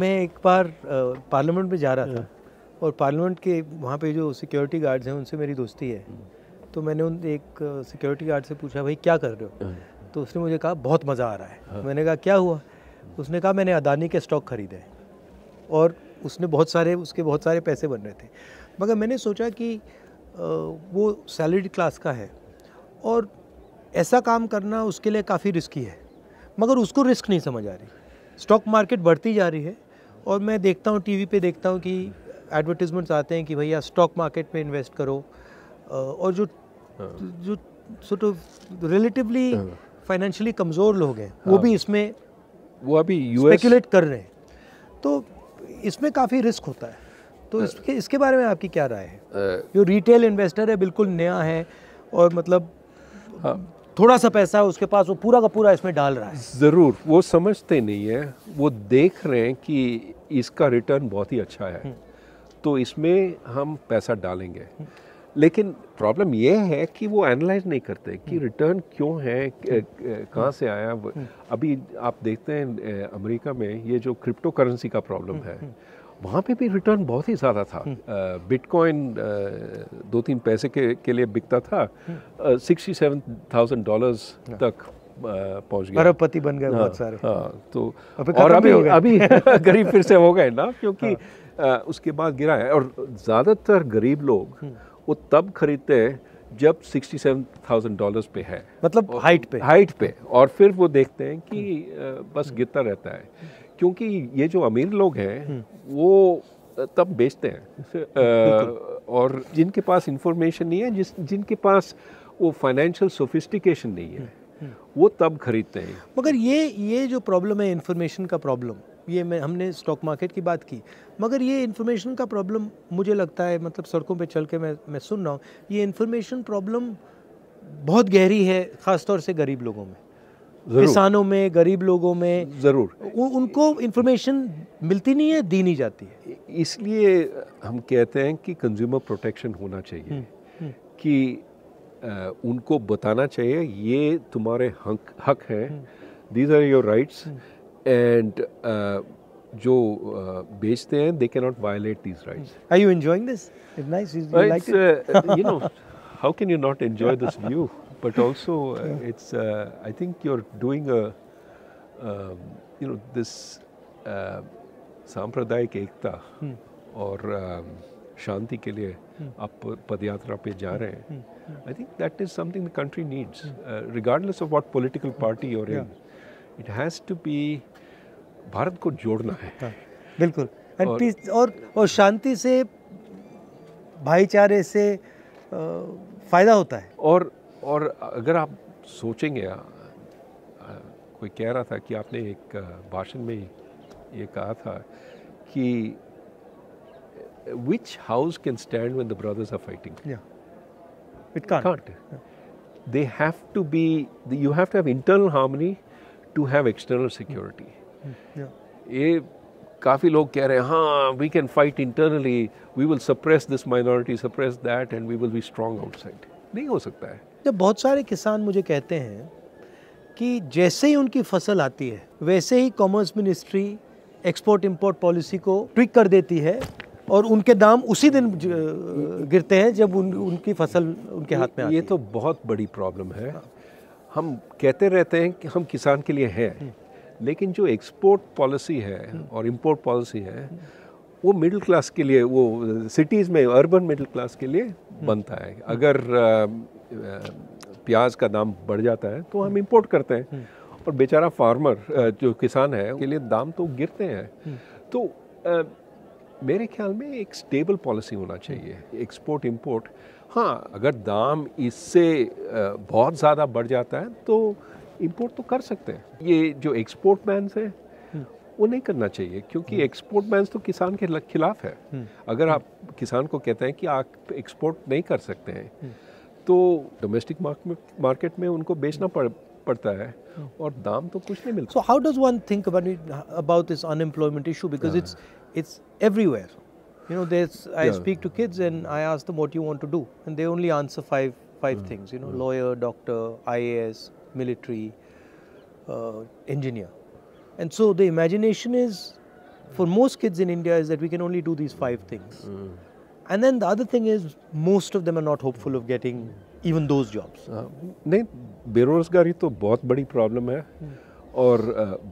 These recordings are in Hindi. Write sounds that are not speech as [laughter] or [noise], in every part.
मैं एक बार पार्लियामेंट में जा रहा था हाँ। और पार्लियामेंट के वहाँ पे जो सिक्योरिटी गार्ड्स हैं उनसे मेरी दोस्ती है हाँ। तो मैंने उन एक सिक्योरिटी गार्ड से पूछा भाई क्या कर रहे हो हाँ। तो उसने मुझे कहा बहुत मज़ा आ रहा है मैंने कहा क्या हुआ उसने कहा मैंने अदानी के स्टॉक खरीदे और उसने बहुत सारे उसके बहुत सारे पैसे बन रहे थे मगर मैंने सोचा कि वो सैलरीड क्लास का है और ऐसा काम करना उसके लिए काफ़ी रिस्की है मगर उसको रिस्क नहीं समझ आ रही स्टॉक मार्केट बढ़ती जा रही है और मैं देखता हूँ टीवी पे देखता हूँ कि एडवर्टीज़मेंट्स आते हैं कि भैया स्टॉक मार्केट में इन्वेस्ट करो और जो हाँ। जो सोट रिलेटिवली फाइनेंशियली कमज़ोर लोग हैं वो हाँ। भी इसमें वो अभी स्पेकुलेट कर रहे हैं तो इसमें काफ़ी रिस्क होता है तो हाँ। इसके इसके बारे में आपकी क्या राय है जो रिटेल इन्वेस्टर है बिल्कुल नया है और मतलब हाँ थोड़ा सा पैसा है उसके पास वो पूरा का पूरा इसमें डाल रहा है ज़रूर वो समझते नहीं है वो देख रहे हैं कि इसका रिटर्न बहुत ही अच्छा है हम्म। तो इसमें हम पैसा डालेंगे लेकिन प्रॉब्लम ये है कि वो एनालाइज नहीं करते कि रिटर्न हम्म। क्यों है हम्म। कहाँ से आया अभी आप देखते हैं अमेरिका में ये जो क्रिप्टो करेंसी का प्रॉब्लम है वहाँ पे भी रिटर्न बहुत ही ज़्यादा था बिटकॉइन हम्म। दो तीन पैसे के के लिए बिकता था सिक्सटी सेवन थाउजेंड डॉलर्स तक पहुंच गया अरबपति बन गए हाँ, बहुत सारे हाँ तो और अभी अभी [laughs] गरीब फिर से हो गए ना क्योंकि हाँ। उसके बाद गिरा है और ज़्यादातर गरीब लोग हम्म। वो तब खरीदते हैं जब सिक्सटी सेवन थाउजेंड डॉलर पे है मतलब हाइट पे हाइट पे और फिर वो देखते हैं कि हम्म। बस गिरता रहता है क्योंकि ये जो अमीर लोग हैं वो तब बेचते हैं और जिनके पास इंफॉर्मेशन नहीं है जिस जिनके पास वो फाइनेंशियल सोफिस्टिकेशन नहीं है हम्म, हम्म। वो तब खरीदते हैं मगर ये ये जो प्रॉब्लम है इन्फॉर्मेशन का प्रॉब्लम ये मैं हमने स्टॉक मार्केट की बात की मगर ये इन्फॉर्मेशन का प्रॉब्लम मुझे लगता है मतलब सड़कों पे चल के मैं मैं सुन रहा हूँ ये इन्फॉर्मेशन प्रॉब्लम बहुत गहरी है ख़ासतौर से गरीब लोगों में किसानों में गरीब लोगों में ज़रूर उनको इन्फॉर्मेशन मिलती नहीं है दी नहीं जाती है इसलिए हम कहते हैं कि कंज्यूमर प्रोटेक्शन होना चाहिए हुँ, हम्म, हम्म। कि आ, उनको बताना चाहिए ये तुम्हारे हक हक हैं these are your rights and जो बेचते हैं they can not violate these rights are you enjoying this it's nice you know how can you not enjoy this view but [laughs] also uh, yeah. it's, uh, I think you're doing a, um, you know, this सांप्रदायिक एकता और शांति के लिए आप पदयात्रा पे जा रहे हैं I think that is something the country needs regardless of what political party और in it has to be Bharat को जोड़ना है बिल्कुल एंड पीस और और शांति से भाईचारे से फ़ायदा होता है और और अगर आप सोचेंगे आ, कोई कह रहा था कि आपने एक भाषण में ये कहा था कि which house can stand when the brothers are fighting they have to be you have to have internal harmony to have external security ये काफ़ी लोग कह रहे हैं हाँ we can fight internally we will suppress this minority suppress that and we will be strong outside नहीं हो सकता है जब बहुत सारे किसान मुझे कहते हैं कि जैसे ही उनकी फसल आती है वैसे ही commerce ministry export import policy को ट्विक कर देती है और उनके दाम उसी दिन गिरते हैं जब उन, उनकी फसल उनके हाथ में आती ये तो बहुत बड़ी प्रॉब्लम है हम कहते रहते हैं कि हम किसान के लिए हैं हम्म। लेकिन जो एक्सपोर्ट पॉलिसी है हम्म। और इम्पोर्ट पॉलिसी है वो मिडिल क्लास के लिए वो सिटीज़ में अर्बन मिडिल क्लास के लिए हम्म। बनता है अगर प्याज का दाम बढ़ जाता है तो हम इम्पोर्ट करते हैं हम्म। और बेचारा फार्मर जो किसान है उसके लिए दाम तो गिरते हैं हम्म। तो आ, मेरे ख्याल में एक स्टेबल पॉलिसी होना चाहिए एक्सपोर्ट हम्म। इंपोर्ट हाँ अगर दाम इससे बहुत ज़्यादा बढ़ जाता है तो इंपोर्ट तो कर सकते हैं ये जो एक्सपोर्ट मैंस हैं वो नहीं करना चाहिए क्योंकि एक्सपोर्ट मैंस तो किसान के खिलाफ है अगर आप किसान को कहते हैं कि आप एक्सपोर्ट नहीं कर सकते हैं तो डोमेस्टिक मार्केट में उनको बेचना पड़, पड़ता है और दाम तो कुछ नहीं मिलता so how does one think about this unemployment issue because it's it's everywhere you know there I speak to kids and I ask them what you want to do and they only answer five five things you know lawyer doctor as military engineer and so the imagination is for most kids in India is that we can only do these five things And then the other thing is, most of them are not hopeful of getting even those jobs. हाँ, नहीं बेरोजगारी तो बहुत बड़ी प्रॉब्लम है और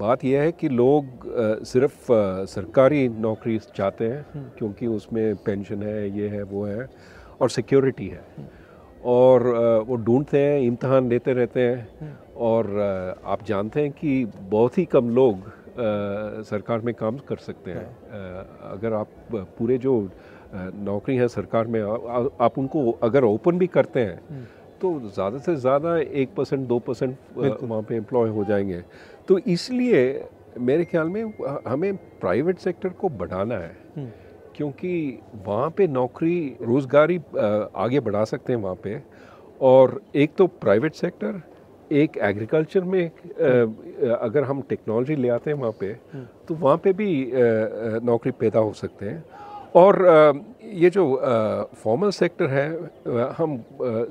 बात यह है कि लोग सिर्फ सरकारी नौकरी चाहते हैं क्योंकि उसमें पेंशन है ये है वो है और सिक्योरिटी है और वो ढूंढते हैं इम्तहान लेते रहते हैं और आप जानते हैं कि बहुत ही कम लोग सरकार में काम कर सकते हैं हाँ। अगर आप पूरे जो नौकरी है सरकार में आ, आ, आप उनको अगर ओपन भी करते हैं हम्म। तो ज़्यादा से ज़्यादा एक परसेंट दो परसेंट वहाँ पे एम्प्लॉय हो जाएंगे तो इसलिए मेरे ख्याल में हमें प्राइवेट सेक्टर को बढ़ाना है हम्म। क्योंकि वहाँ पे नौकरी रोज़गारी आगे बढ़ा सकते हैं वहाँ पे और एक तो प्राइवेट सेक्टर एक एग्रीकल्चर में हम्म। अगर हम टेक्नोलॉजी ले आते हैं वहाँ पे तो वहाँ पे भी नौकरी पैदा हो सकते हैं और ये जो फॉर्मल सेक्टर है हम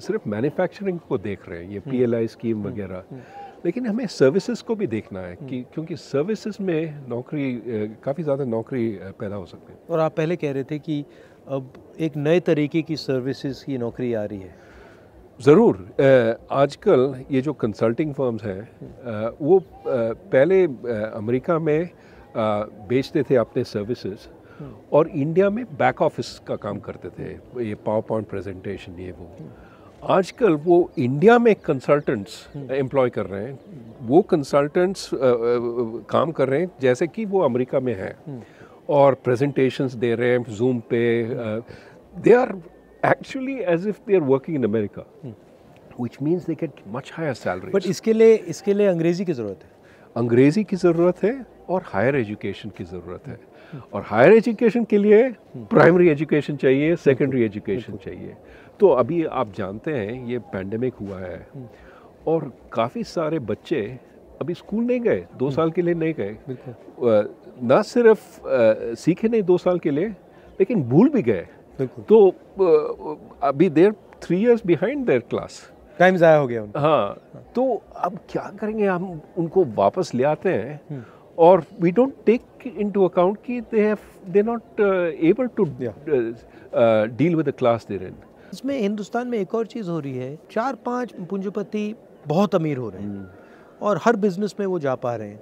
सिर्फ मैन्युफैक्चरिंग को देख रहे हैं ये पीएलआई स्कीम हम्म। हम्म। वगैरह हम्म। लेकिन हमें सर्विसेज को भी देखना है कि क्योंकि सर्विसेज में नौकरी काफ़ी ज़्यादा नौकरी पैदा हो सकती है और आप पहले कह रहे थे कि अब एक नए तरीके की सर्विसेज की नौकरी आ रही है ज़रूर आजकल ये जो कंसल्टिंग फर्म्स हैं वो पहले अमेरिका में बेचते थे अपने सर्विसेज और इंडिया में बैक ऑफिस का काम करते थे ये पावर पॉइंट प्रेजेंटेशन ये वो आजकल वो इंडिया में कंसल्टेंट्स एम्प्लॉय कर रहे हैं वो कंसल्टेंट्स काम कर रहे हैं जैसे कि वो अमेरिका में हैं और प्रेजेंटेशंस दे रहे हैं जूम पे they are actually as if they are working in America which means they get much higher salary but इसके लिए इसके लिए अंग्रेज़ी की ज़रूरत है अंग्रेज़ी की ज़रूरत है और हायर एजुकेशन की ज़रूरत है और हायर एजुकेशन के लिए प्राइमरी एजुकेशन चाहिए सेकेंडरी एजुकेशन चाहिए तो अभी आप जानते हैं ये पैंडमिक हुआ है हम्म। और काफ़ी सारे बच्चे अभी स्कूल नहीं गए दो हम्म। साल के लिए नहीं गए ना सिर्फ आ, सीखे नहीं दो साल के लिए लेकिन भूल भी गए तो अभी their three years behind their class time ज़ाया हो गया हाँ तो अब क्या करेंगे हम उनको वापस ले आते हैं हम्म। or we don't take into account that they have they're not uh, able to yeah. Uh, uh, deal with the class they're in. इसमें हिंदुस्तान में एक और चीज़ हो रही है चार पांच पूंजीपति बहुत अमीर हो रहे हैं hmm. और हर बिजनेस में वो जा पा रहे हैं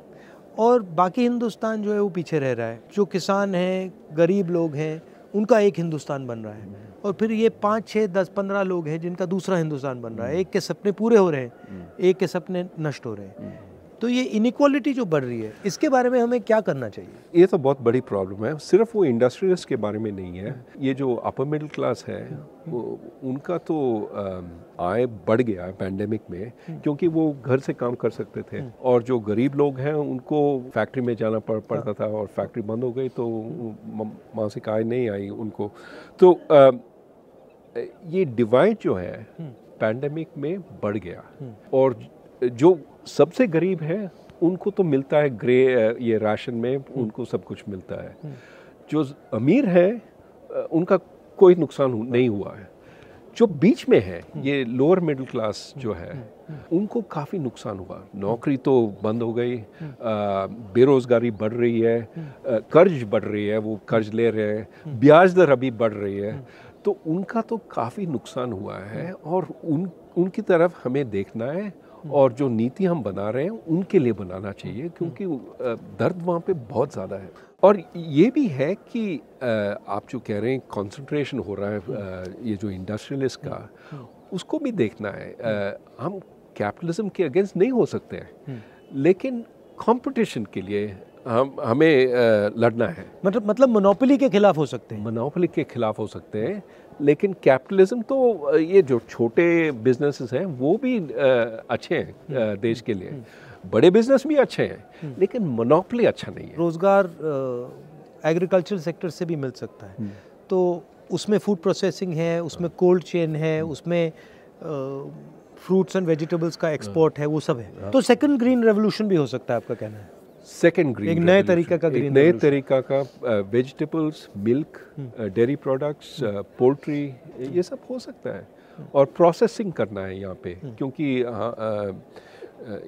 और बाकी हिंदुस्तान जो है वो पीछे रह रहा है जो किसान हैं गरीब लोग हैं उनका एक हिंदुस्तान बन रहा है hmm. और फिर ये पाँच छः दस पंद्रह लोग हैं जिनका दूसरा हिंदुस्तान बन रहा है hmm. एक के सपने पूरे हो रहे हैं एक के सपने नष्ट हो रहे हैं तो ये इनिक्वालिटी जो बढ़ रही है इसके बारे में हमें क्या करना चाहिए ये तो बहुत बड़ी प्रॉब्लम है सिर्फ वो इंडस्ट्रियलिस्ट के बारे में नहीं है ये जो अपर मिडिल क्लास है वो उनका तो आय बढ़ गया है पैंडेमिक में क्योंकि वो घर से काम कर सकते थे और जो गरीब लोग हैं उनको फैक्ट्री में जाना पड़ पड़ता था और फैक्ट्री बंद हो गई तो मासिक आय नहीं आई उनको तो ये डिवाइड जो है पैंडेमिक हम्म। में बढ़ गया हम्म। और जो सबसे गरीब है उनको तो मिलता है ग्रे ये राशन में हम्म। उनको सब कुछ मिलता है हम्म। जो अमीर है उनका कोई नुकसान नहीं हुआ है जो बीच में है हम्म। ये लोअर मिडिल क्लास जो है उनको काफ़ी नुकसान हुआ नौकरी तो बंद हो गई बेरोज़गारी बढ़ रही है कर्ज बढ़ रही है वो कर्ज ले रहे हैं ब्याज दर अभी बढ़ रही है तो उनका तो काफ़ी नुकसान हुआ है और उन उनकी तरफ हमें देखना है और जो नीति हम बना रहे हैं उनके लिए बनाना चाहिए हम्म। क्योंकि दर्द वहाँ पे बहुत ज़्यादा है और ये भी है कि आप जो कह रहे हैं कंसंट्रेशन हो रहा है हम्म। ये जो इंडस्ट्रियलिस्ट का हम्म। उसको भी देखना है हम कैपिटलिज्म के अगेंस्ट नहीं हो सकते हैं लेकिन कंपटीशन के लिए हम हमें लड़ना है मतलब मतलब मोनोपोली के खिलाफ हो सकते हैं मोनोपोली के खिलाफ हो सकते हैं लेकिन कैपिटलिज्म तो ये जो छोटे बिजनेसेस हैं वो भी अच्छे हैं हम्म, देश के लिए हम्म, हम्म। बड़े बिजनेस भी अच्छे हैं लेकिन मोनोपोली अच्छा नहीं है रोज़गार एग्रीकल्चर सेक्टर से भी मिल सकता है तो उसमें फूड प्रोसेसिंग है उसमें कोल्ड हाँ। चेन है उसमें फ्रूट्स एंड वेजिटेबल्स का एक्सपोर्ट हाँ। है वो सब है हाँ। तो सेकंड ग्रीन रेवोल्यूशन भी हो सकता है आपका कहना है सेकंड ग्रीन एक नए तरीका का ग्रीन नए तरीका का vegetables milk dairy products poultry ये सब हो सकता है और प्रोसेसिंग करना है यहाँ पे हम्म। क्योंकि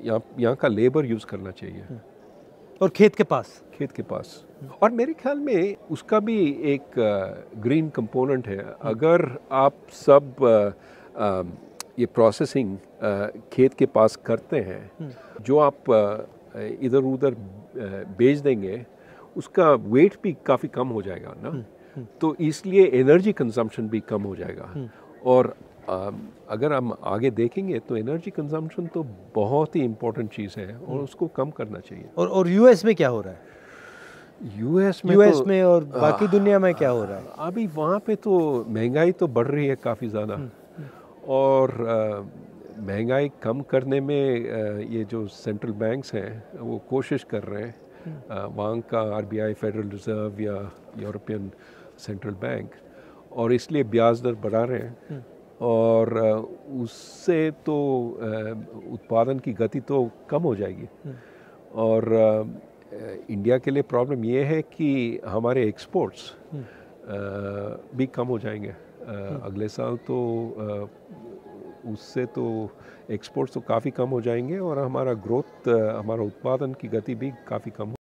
यहाँ यहाँ का लेबर यूज़ करना चाहिए हम्म। और खेत के पास खेत के पास हम्म। और मेरे ख्याल में उसका भी एक ग्रीन कंपोनेंट है अगर आप सब ये प्रोसेसिंग uh, खेत के पास करते हैं हम्म। जो आप uh, इधर उधर uh, बेच देंगे उसका वेट भी काफ़ी कम हो जाएगा ना हम्म, हम्म। तो इसलिए एनर्जी कंजम्पशन भी कम हो जाएगा और um, अगर हम आगे देखेंगे तो एनर्जी कंजम्पशन तो बहुत ही इम्पोर्टेंट चीज़ है और उसको कम करना चाहिए और और यूएस में क्या हो रहा है यूएस में यूएस तो, में और बाकी दुनिया में क्या हो रहा है अभी वहाँ पे तो महंगाई तो बढ़ रही है काफ़ी ज़्यादा और महंगाई कम करने में ये जो सेंट्रल बैंक्स हैं वो कोशिश कर रहे हैं वहाँ हम्म। का आरबीआई फेडरल रिज़र्व या यूरोपियन सेंट्रल बैंक और इसलिए ब्याज दर बढ़ा रहे हैं हम्म। और उससे तो उत्पादन की गति तो कम हो जाएगी हम्म। और इंडिया के लिए प्रॉब्लम ये है कि हमारे एक्सपोर्ट्स भी कम हो जाएंगे अगले साल तो उससे तो एक्सपोर्ट्स तो काफ़ी कम हो जाएंगे और हमारा ग्रोथ हमारा उत्पादन की गति भी काफ़ी कम